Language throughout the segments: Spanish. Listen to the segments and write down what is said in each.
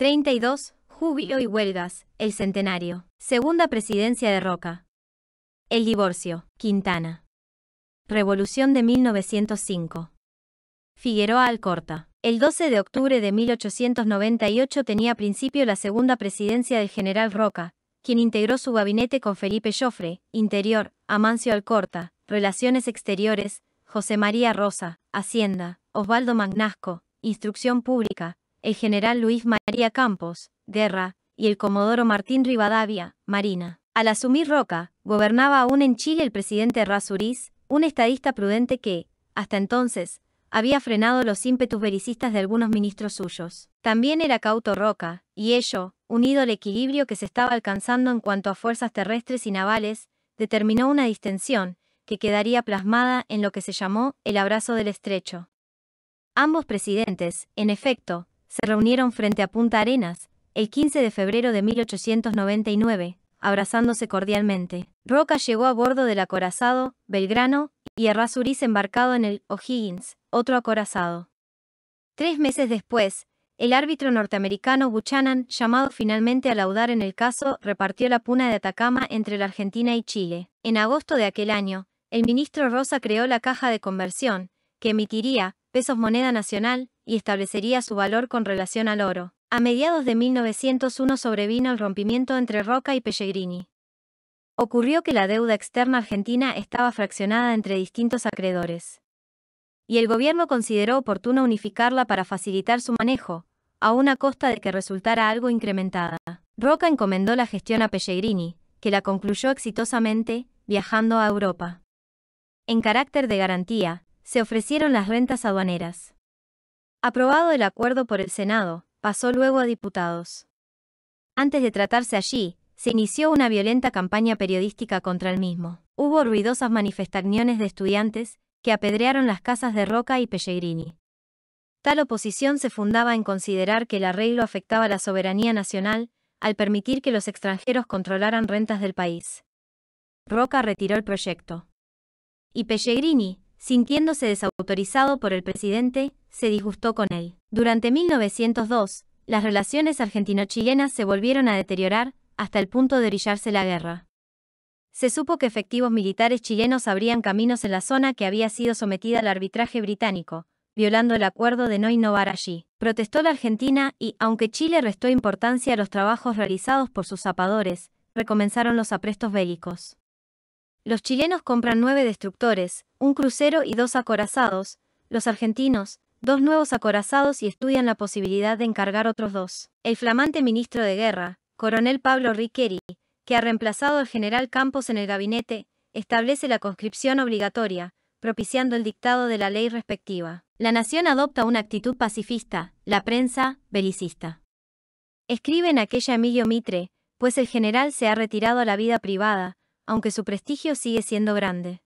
32. Júbilo y huelgas, el centenario. Segunda presidencia de Roca. El divorcio, Quintana. Revolución de 1905. Figueroa Alcorta. El 12 de octubre de 1898 tenía principio la segunda presidencia del general Roca, quien integró su gabinete con Felipe Joffre, Interior, Amancio Alcorta, Relaciones Exteriores, José María Rosa, Hacienda, Osvaldo Magnasco, Instrucción Pública, el general Luis María Campos, Guerra, y el comodoro Martín Rivadavia, Marina. Al asumir Roca, gobernaba aún en Chile el presidente Razuriz, un estadista prudente que, hasta entonces, había frenado los ímpetus belicistas de algunos ministros suyos. También era cauto Roca, y ello, unido al equilibrio que se estaba alcanzando en cuanto a fuerzas terrestres y navales, determinó una distensión, que quedaría plasmada en lo que se llamó el abrazo del estrecho. Ambos presidentes, en efecto, se reunieron frente a Punta Arenas, el 15 de febrero de 1899, abrazándose cordialmente. Roca llegó a bordo del acorazado Belgrano y Errázuriz embarcado en el O'Higgins, otro acorazado. Tres meses después, el árbitro norteamericano Buchanan, llamado finalmente a laudar en el caso, repartió la puna de Atacama entre la Argentina y Chile. En agosto de aquel año, el ministro Rosa creó la caja de conversión, que emitiría, pesos moneda nacional, y establecería su valor con relación al oro. A mediados de 1901 sobrevino el rompimiento entre Roca y Pellegrini. Ocurrió que la deuda externa argentina estaba fraccionada entre distintos acreedores. Y el gobierno consideró oportuno unificarla para facilitar su manejo, a una costa de que resultara algo incrementada. Roca encomendó la gestión a Pellegrini, que la concluyó exitosamente, viajando a Europa. En carácter de garantía, se ofrecieron las rentas aduaneras. Aprobado el acuerdo por el Senado, pasó luego a diputados. Antes de tratarse allí, se inició una violenta campaña periodística contra el mismo. Hubo ruidosas manifestaciones de estudiantes que apedrearon las casas de Roca y Pellegrini. Tal oposición se fundaba en considerar que el arreglo afectaba la soberanía nacional al permitir que los extranjeros controlaran rentas del país. Roca retiró el proyecto. Y Pellegrini, sintiéndose desautorizado por el presidente, se disgustó con él. Durante 1902, las relaciones argentino-chilenas se volvieron a deteriorar hasta el punto de brillarse la guerra. Se supo que efectivos militares chilenos abrían caminos en la zona que había sido sometida al arbitraje británico, violando el acuerdo de no innovar allí. Protestó la Argentina y, aunque Chile restó importancia a los trabajos realizados por sus zapadores, recomenzaron los aprestos bélicos. Los chilenos compran nueve destructores, un crucero y dos acorazados, los argentinos, dos nuevos acorazados y estudian la posibilidad de encargar otros dos. El flamante ministro de Guerra, coronel Pablo Riqueri, que ha reemplazado al general Campos en el gabinete, establece la conscripción obligatoria, propiciando el dictado de la ley respectiva. La nación adopta una actitud pacifista, la prensa, belicista. Escribe en aquella Emilio Mitre, pues el general se ha retirado a la vida privada, aunque su prestigio sigue siendo grande.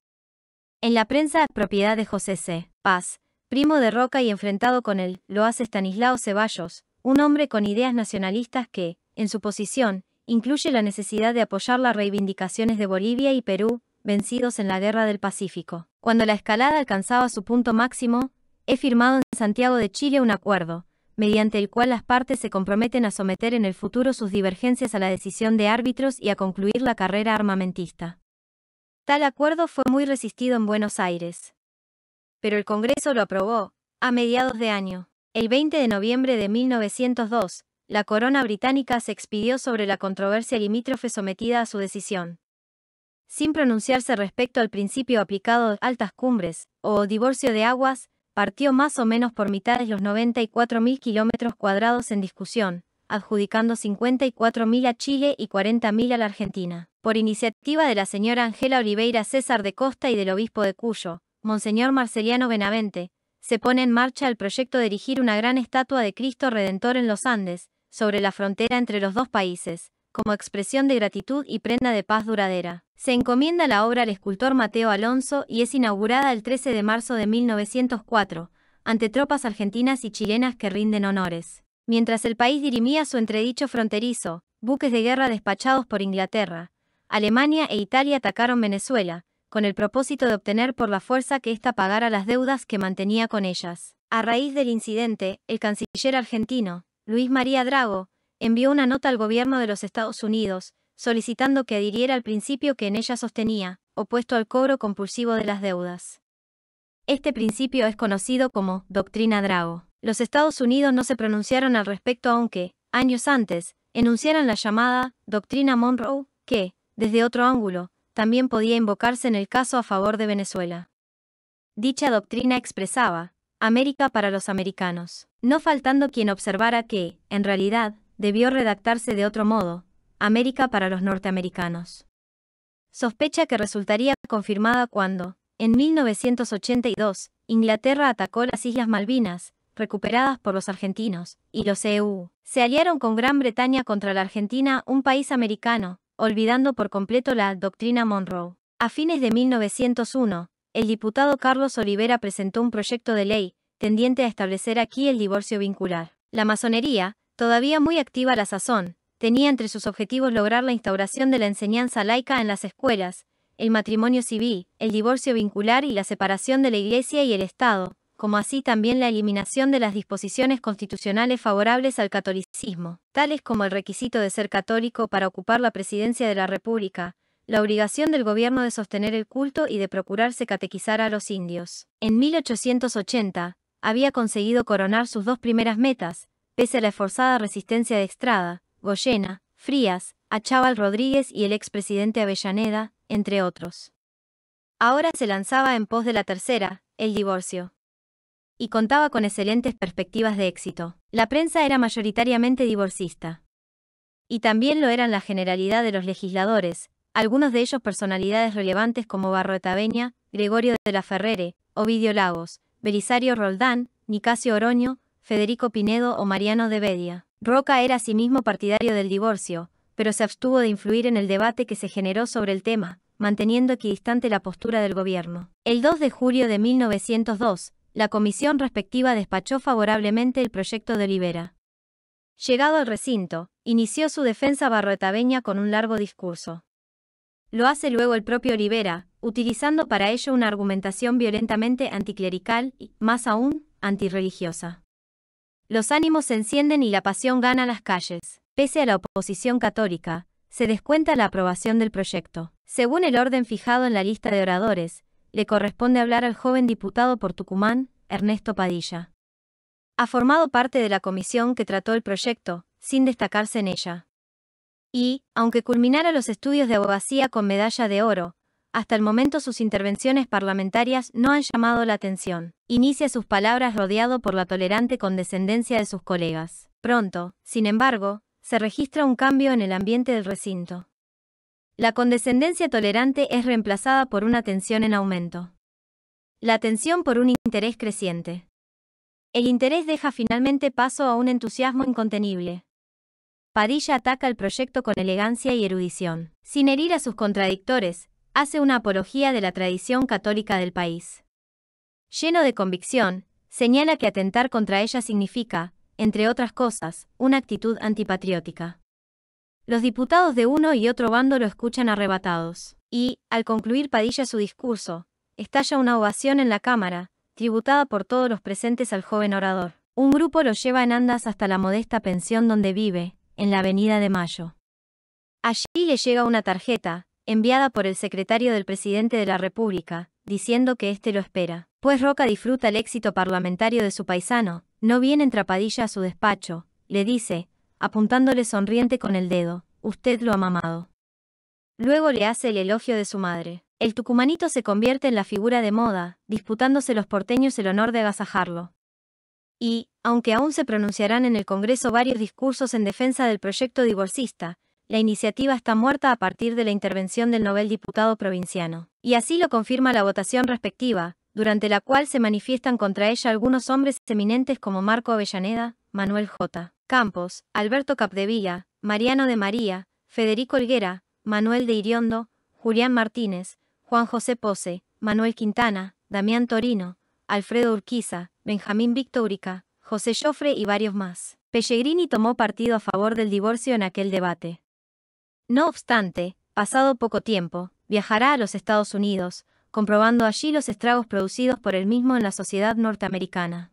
En la prensa, propiedad de José C. Paz, primo de Roca y enfrentado con él, lo hace Stanislao Ceballos, un hombre con ideas nacionalistas que, en su posición, incluye la necesidad de apoyar las reivindicaciones de Bolivia y Perú, vencidos en la Guerra del Pacífico. Cuando la escalada alcanzaba su punto máximo, he firmado en Santiago de Chile un acuerdo, mediante el cual las partes se comprometen a someter en el futuro sus divergencias a la decisión de árbitros y a concluir la carrera armamentista. Tal acuerdo fue muy resistido en Buenos Aires. Pero el Congreso lo aprobó, a mediados de año. El 20 de noviembre de 1902, la corona británica se expidió sobre la controversia limítrofe sometida a su decisión. Sin pronunciarse respecto al principio aplicado de altas cumbres, o divorcio de aguas, partió más o menos por mitades los 94.000 kilómetros cuadrados en discusión, adjudicando 54.000 a Chile y 40.000 a la Argentina. Por iniciativa de la señora Ángela Oliveira César de Costa y del obispo de Cuyo, Monseñor Marceliano Benavente, se pone en marcha el proyecto de erigir una gran estatua de Cristo Redentor en los Andes, sobre la frontera entre los dos países, como expresión de gratitud y prenda de paz duradera. Se encomienda la obra al escultor Mateo Alonso y es inaugurada el 13 de marzo de 1904, ante tropas argentinas y chilenas que rinden honores. Mientras el país dirimía su entredicho fronterizo, buques de guerra despachados por Inglaterra, Alemania e Italia atacaron Venezuela, con el propósito de obtener por la fuerza que ésta pagara las deudas que mantenía con ellas. A raíz del incidente, el canciller argentino, Luis María Drago, envió una nota al gobierno de los Estados Unidos, solicitando que adhiriera al principio que en ella sostenía, opuesto al cobro compulsivo de las deudas. Este principio es conocido como doctrina Drago. Los Estados Unidos no se pronunciaron al respecto aunque, años antes, enunciaron la llamada doctrina Monroe, que, desde otro ángulo, también podía invocarse en el caso a favor de Venezuela. Dicha doctrina expresaba, América para los americanos, no faltando quien observara que, en realidad, debió redactarse de otro modo, América para los norteamericanos. Sospecha que resultaría confirmada cuando, en 1982, Inglaterra atacó las Islas Malvinas, recuperadas por los argentinos, y los EU. Se aliaron con Gran Bretaña contra la Argentina, un país americano, olvidando por completo la doctrina Monroe. A fines de 1901, el diputado Carlos Olivera presentó un proyecto de ley, tendiente a establecer aquí el divorcio vincular. La masonería, Todavía muy activa la sazón, tenía entre sus objetivos lograr la instauración de la enseñanza laica en las escuelas, el matrimonio civil, el divorcio vincular y la separación de la Iglesia y el Estado, como así también la eliminación de las disposiciones constitucionales favorables al catolicismo, tales como el requisito de ser católico para ocupar la presidencia de la República, la obligación del gobierno de sostener el culto y de procurarse catequizar a los indios. En 1880, había conseguido coronar sus dos primeras metas, pese a la esforzada resistencia de Estrada, Goyena, Frías, Achával Rodríguez y el expresidente Avellaneda, entre otros. Ahora se lanzaba en pos de la tercera, el divorcio. Y contaba con excelentes perspectivas de éxito. La prensa era mayoritariamente divorcista. Y también lo eran la generalidad de los legisladores, algunos de ellos personalidades relevantes como Barroeta Beña, Gregorio de la Ferrere, Ovidio Lagos, Belisario Roldán, Nicasio Oroño, Federico Pinedo o Mariano de Bedia. Roca era asimismo partidario del divorcio, pero se abstuvo de influir en el debate que se generó sobre el tema, manteniendo equidistante la postura del gobierno. El 2 de julio de 1902, la comisión respectiva despachó favorablemente el proyecto de Olivera. Llegado al recinto, inició su defensa barroetabeña con un largo discurso. Lo hace luego el propio Olivera, utilizando para ello una argumentación violentamente anticlerical y, más aún, antirreligiosa. Los ánimos se encienden y la pasión gana las calles. Pese a la oposición católica, se descuenta la aprobación del proyecto. Según el orden fijado en la lista de oradores, le corresponde hablar al joven diputado por Tucumán, Ernesto Padilla. Ha formado parte de la comisión que trató el proyecto, sin destacarse en ella. Y, aunque culminara los estudios de abogacía con medalla de oro, hasta el momento sus intervenciones parlamentarias no han llamado la atención. Inicia sus palabras rodeado por la tolerante condescendencia de sus colegas. Pronto, sin embargo, se registra un cambio en el ambiente del recinto. La condescendencia tolerante es reemplazada por una tensión en aumento. La tensión por un interés creciente. El interés deja finalmente paso a un entusiasmo incontenible. Padilla ataca el proyecto con elegancia y erudición. Sin herir a sus contradictores, hace una apología de la tradición católica del país. Lleno de convicción, señala que atentar contra ella significa, entre otras cosas, una actitud antipatriótica. Los diputados de uno y otro bando lo escuchan arrebatados, y, al concluir Padilla su discurso, estalla una ovación en la Cámara, tributada por todos los presentes al joven orador. Un grupo lo lleva en andas hasta la modesta pensión donde vive, en la Avenida de Mayo. Allí le llega una tarjeta, enviada por el secretario del presidente de la República, diciendo que éste lo espera. Pues Roca disfruta el éxito parlamentario de su paisano, no viene en trapadilla a su despacho, le dice, apuntándole sonriente con el dedo, usted lo ha mamado. Luego le hace el elogio de su madre. El tucumanito se convierte en la figura de moda, disputándose los porteños el honor de agasajarlo. Y, aunque aún se pronunciarán en el Congreso varios discursos en defensa del proyecto divorcista, la iniciativa está muerta a partir de la intervención del novel diputado provinciano. Y así lo confirma la votación respectiva, durante la cual se manifiestan contra ella algunos hombres eminentes como Marco Avellaneda, Manuel J. Campos, Alberto Capdevilla, Mariano de María, Federico Olguera, Manuel de Iriondo, Julián Martínez, Juan José Pose, Manuel Quintana, Damián Torino, Alfredo Urquiza, Benjamín Victórica, José Joffre y varios más. Pellegrini tomó partido a favor del divorcio en aquel debate. No obstante, pasado poco tiempo, viajará a los Estados Unidos, comprobando allí los estragos producidos por él mismo en la sociedad norteamericana.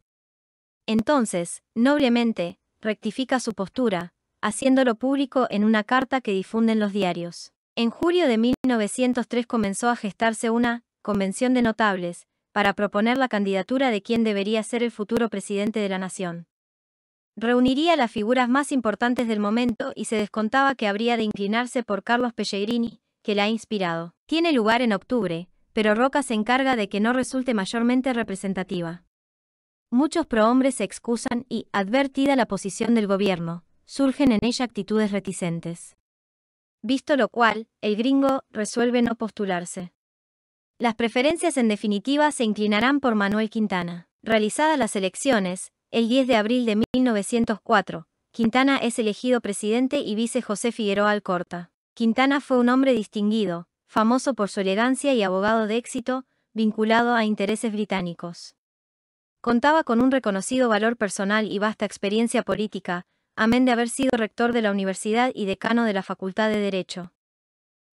Entonces, noblemente, rectifica su postura, haciéndolo público en una carta que difunden los diarios. En julio de 1903 comenzó a gestarse una convención de notables, para proponer la candidatura de quien debería ser el futuro presidente de la nación reuniría las figuras más importantes del momento y se descontaba que habría de inclinarse por Carlos Pellegrini, que la ha inspirado. Tiene lugar en octubre, pero Roca se encarga de que no resulte mayormente representativa. Muchos prohombres se excusan y, advertida la posición del gobierno, surgen en ella actitudes reticentes. Visto lo cual, el gringo resuelve no postularse. Las preferencias en definitiva se inclinarán por Manuel Quintana. Realizadas las elecciones, el 10 de abril de 1904, Quintana es elegido presidente y vice José Figueroa Alcorta. Quintana fue un hombre distinguido, famoso por su elegancia y abogado de éxito, vinculado a intereses británicos. Contaba con un reconocido valor personal y vasta experiencia política, amén de haber sido rector de la universidad y decano de la Facultad de Derecho.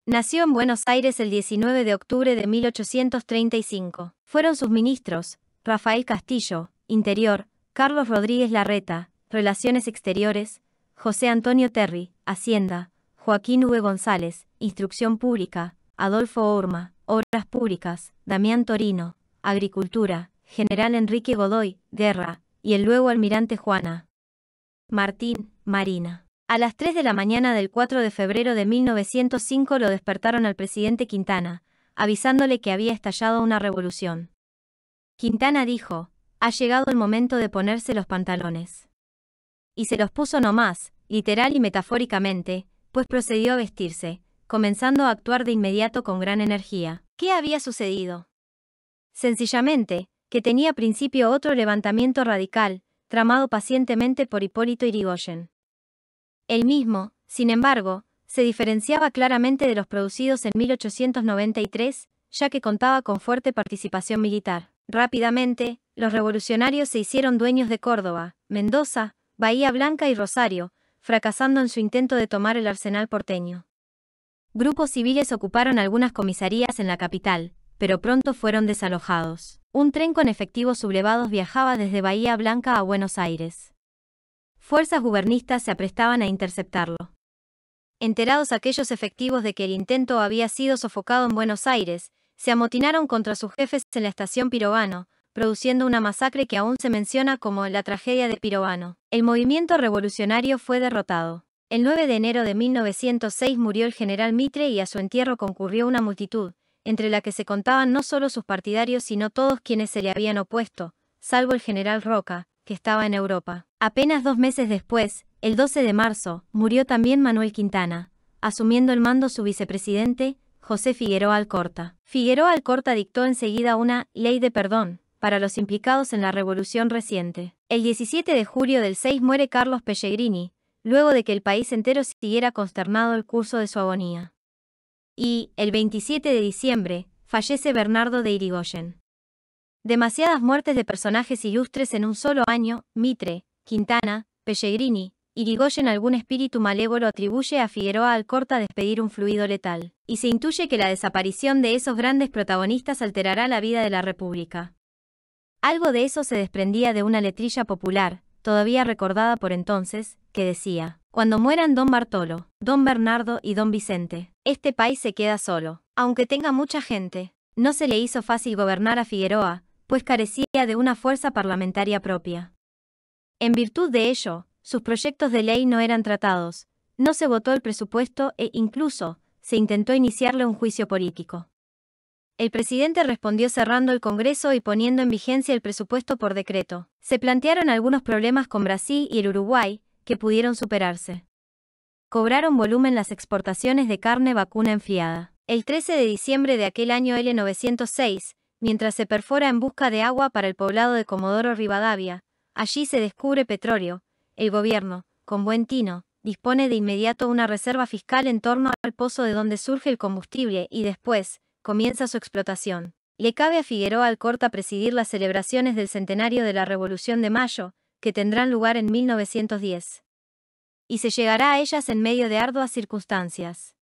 Nació en Buenos Aires el 19 de octubre de 1835. Fueron sus ministros, Rafael Castillo, Interior, Carlos Rodríguez Larreta, Relaciones Exteriores, José Antonio Terry, Hacienda, Joaquín V. González, Instrucción Pública, Adolfo Urma, Obras Públicas, Damián Torino, Agricultura, General Enrique Godoy, Guerra, y el luego Almirante Juana. Martín, Marina. A las 3 de la mañana del 4 de febrero de 1905 lo despertaron al presidente Quintana, avisándole que había estallado una revolución. Quintana dijo, ha llegado el momento de ponerse los pantalones. Y se los puso no más, literal y metafóricamente, pues procedió a vestirse, comenzando a actuar de inmediato con gran energía. ¿Qué había sucedido? Sencillamente, que tenía a principio otro levantamiento radical, tramado pacientemente por Hipólito Irigoyen. El mismo, sin embargo, se diferenciaba claramente de los producidos en 1893, ya que contaba con fuerte participación militar. Rápidamente, los revolucionarios se hicieron dueños de Córdoba, Mendoza, Bahía Blanca y Rosario, fracasando en su intento de tomar el arsenal porteño. Grupos civiles ocuparon algunas comisarías en la capital, pero pronto fueron desalojados. Un tren con efectivos sublevados viajaba desde Bahía Blanca a Buenos Aires. Fuerzas gubernistas se aprestaban a interceptarlo. Enterados aquellos efectivos de que el intento había sido sofocado en Buenos Aires, se amotinaron contra sus jefes en la estación Pirovano, produciendo una masacre que aún se menciona como la tragedia de Pirovano. El movimiento revolucionario fue derrotado. El 9 de enero de 1906 murió el general Mitre y a su entierro concurrió una multitud, entre la que se contaban no solo sus partidarios sino todos quienes se le habían opuesto, salvo el general Roca, que estaba en Europa. Apenas dos meses después, el 12 de marzo, murió también Manuel Quintana, asumiendo el mando su vicepresidente, José Figueroa Alcorta. Figueroa Alcorta dictó enseguida una ley de perdón para los implicados en la revolución reciente. El 17 de julio del 6 muere Carlos Pellegrini, luego de que el país entero siguiera consternado el curso de su agonía. Y, el 27 de diciembre, fallece Bernardo de Irigoyen. Demasiadas muertes de personajes ilustres en un solo año, Mitre, Quintana, Pellegrini, Irigoyen algún espíritu malévolo atribuye a Figueroa al corta despedir un fluido letal, y se intuye que la desaparición de esos grandes protagonistas alterará la vida de la República. Algo de eso se desprendía de una letrilla popular, todavía recordada por entonces, que decía, Cuando mueran don Bartolo, don Bernardo y don Vicente, este país se queda solo, aunque tenga mucha gente. No se le hizo fácil gobernar a Figueroa, pues carecía de una fuerza parlamentaria propia. En virtud de ello, sus proyectos de ley no eran tratados, no se votó el presupuesto e incluso se intentó iniciarle un juicio político. El presidente respondió cerrando el Congreso y poniendo en vigencia el presupuesto por decreto. Se plantearon algunos problemas con Brasil y el Uruguay, que pudieron superarse. Cobraron volumen las exportaciones de carne vacuna enfriada. El 13 de diciembre de aquel año L906, mientras se perfora en busca de agua para el poblado de Comodoro Rivadavia, allí se descubre petróleo, el gobierno, con buen tino, dispone de inmediato una reserva fiscal en torno al pozo de donde surge el combustible y después, comienza su explotación. Le cabe a Figueroa Alcorta presidir las celebraciones del centenario de la Revolución de Mayo, que tendrán lugar en 1910. Y se llegará a ellas en medio de arduas circunstancias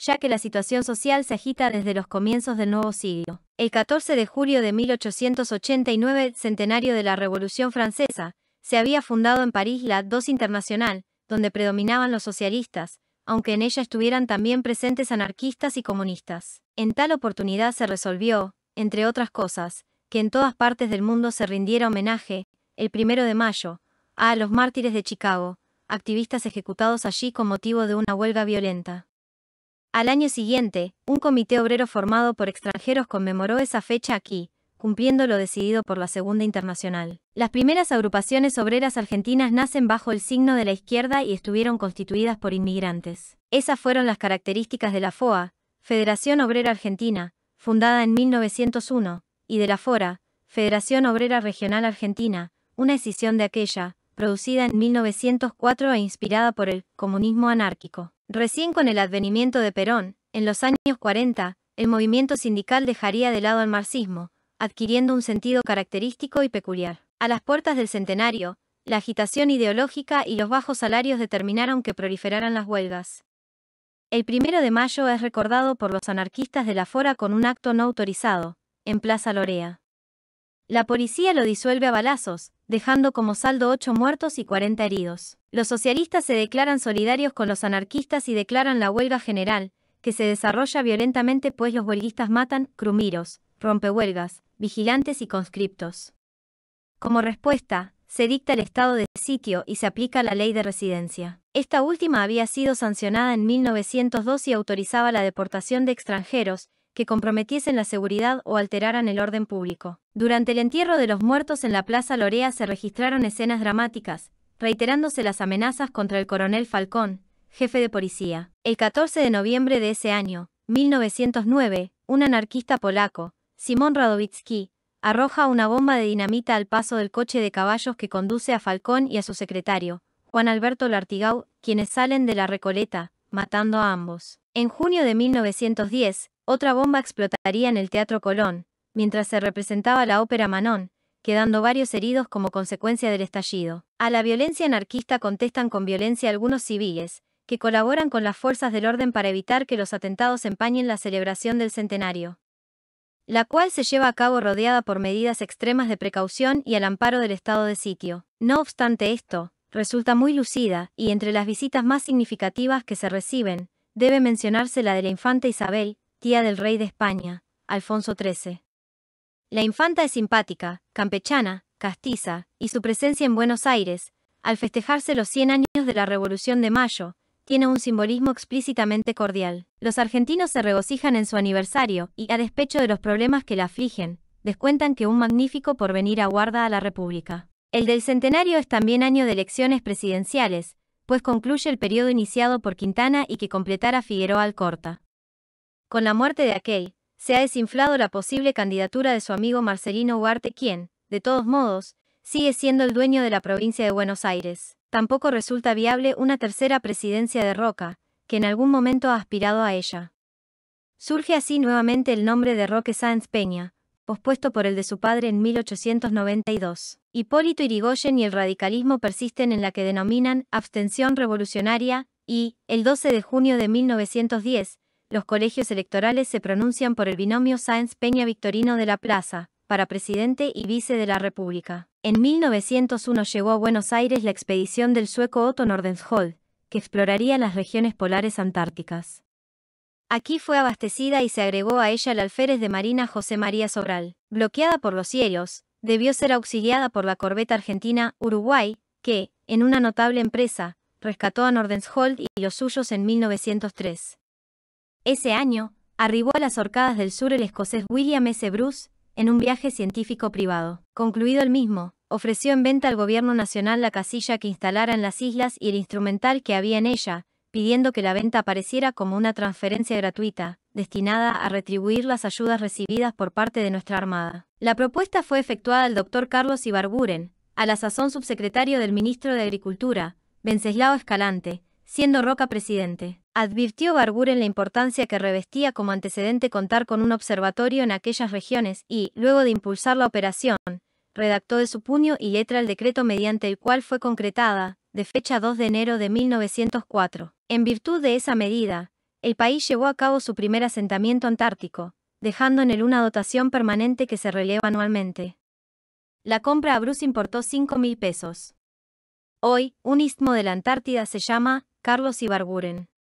ya que la situación social se agita desde los comienzos del nuevo siglo. El 14 de julio de 1889, centenario de la Revolución Francesa, se había fundado en París la Dos Internacional, donde predominaban los socialistas, aunque en ella estuvieran también presentes anarquistas y comunistas. En tal oportunidad se resolvió, entre otras cosas, que en todas partes del mundo se rindiera homenaje, el primero de mayo, a los mártires de Chicago, activistas ejecutados allí con motivo de una huelga violenta. Al año siguiente, un comité obrero formado por extranjeros conmemoró esa fecha aquí, cumpliendo lo decidido por la Segunda Internacional. Las primeras agrupaciones obreras argentinas nacen bajo el signo de la izquierda y estuvieron constituidas por inmigrantes. Esas fueron las características de la FOA, Federación Obrera Argentina, fundada en 1901, y de la FORA, Federación Obrera Regional Argentina, una escisión de aquella, producida en 1904 e inspirada por el comunismo anárquico. Recién con el advenimiento de Perón, en los años 40, el movimiento sindical dejaría de lado al marxismo, adquiriendo un sentido característico y peculiar. A las puertas del centenario, la agitación ideológica y los bajos salarios determinaron que proliferaran las huelgas. El primero de mayo es recordado por los anarquistas de la Fora con un acto no autorizado, en Plaza Lorea. La policía lo disuelve a balazos, dejando como saldo 8 muertos y 40 heridos. Los socialistas se declaran solidarios con los anarquistas y declaran la huelga general, que se desarrolla violentamente pues los huelguistas matan, crumiros, rompehuelgas, vigilantes y conscriptos. Como respuesta, se dicta el estado de sitio y se aplica la ley de residencia. Esta última había sido sancionada en 1902 y autorizaba la deportación de extranjeros que comprometiesen la seguridad o alteraran el orden público. Durante el entierro de los muertos en la Plaza Lorea se registraron escenas dramáticas, reiterándose las amenazas contra el coronel Falcón, jefe de policía. El 14 de noviembre de ese año, 1909, un anarquista polaco, Simón Radovitsky, arroja una bomba de dinamita al paso del coche de caballos que conduce a Falcón y a su secretario, Juan Alberto Lartigau, quienes salen de la Recoleta, matando a ambos. En junio de 1910, otra bomba explotaría en el Teatro Colón, mientras se representaba la ópera Manon, quedando varios heridos como consecuencia del estallido. A la violencia anarquista contestan con violencia algunos civiles, que colaboran con las fuerzas del orden para evitar que los atentados empañen la celebración del centenario la cual se lleva a cabo rodeada por medidas extremas de precaución y al amparo del estado de sitio. No obstante esto, resulta muy lucida, y entre las visitas más significativas que se reciben, debe mencionarse la de la infanta Isabel, tía del rey de España, Alfonso XIII. La infanta es simpática, campechana, castiza, y su presencia en Buenos Aires, al festejarse los 100 años de la Revolución de Mayo, tiene un simbolismo explícitamente cordial. Los argentinos se regocijan en su aniversario y, a despecho de los problemas que la afligen, descuentan que un magnífico porvenir aguarda a la República. El del centenario es también año de elecciones presidenciales, pues concluye el periodo iniciado por Quintana y que completara Figueroa Alcorta. Con la muerte de aquel, se ha desinflado la posible candidatura de su amigo Marcelino Huarte, quien, de todos modos, sigue siendo el dueño de la provincia de Buenos Aires tampoco resulta viable una tercera presidencia de Roca, que en algún momento ha aspirado a ella. Surge así nuevamente el nombre de Roque Sáenz Peña, pospuesto por el de su padre en 1892. Hipólito Irigoyen y el radicalismo persisten en la que denominan abstención revolucionaria y, el 12 de junio de 1910, los colegios electorales se pronuncian por el binomio Sáenz Peña Victorino de la Plaza, para presidente y vice de la República. En 1901 llegó a Buenos Aires la expedición del sueco Otto Nordenskjöld, que exploraría las regiones polares antárticas. Aquí fue abastecida y se agregó a ella el alférez de Marina José María Sobral. Bloqueada por los cielos, debió ser auxiliada por la corbeta argentina Uruguay, que, en una notable empresa, rescató a Nordenskjöld y los suyos en 1903. Ese año, arribó a las Orcadas del Sur el escocés William S. Bruce, en un viaje científico privado. Concluido el mismo, ofreció en venta al gobierno nacional la casilla que instalara en las islas y el instrumental que había en ella, pidiendo que la venta apareciera como una transferencia gratuita, destinada a retribuir las ayudas recibidas por parte de nuestra Armada. La propuesta fue efectuada al doctor Carlos Ibarburen, a la sazón subsecretario del ministro de Agricultura, Venceslao Escalante, siendo Roca presidente. Advirtió Barbour en la importancia que revestía como antecedente contar con un observatorio en aquellas regiones y, luego de impulsar la operación, redactó de su puño y letra el decreto mediante el cual fue concretada, de fecha 2 de enero de 1904. En virtud de esa medida, el país llevó a cabo su primer asentamiento antártico, dejando en él una dotación permanente que se releva anualmente. La compra a Bruce importó 5.000 pesos. Hoy, un istmo de la Antártida se llama Carlos Ibarguren.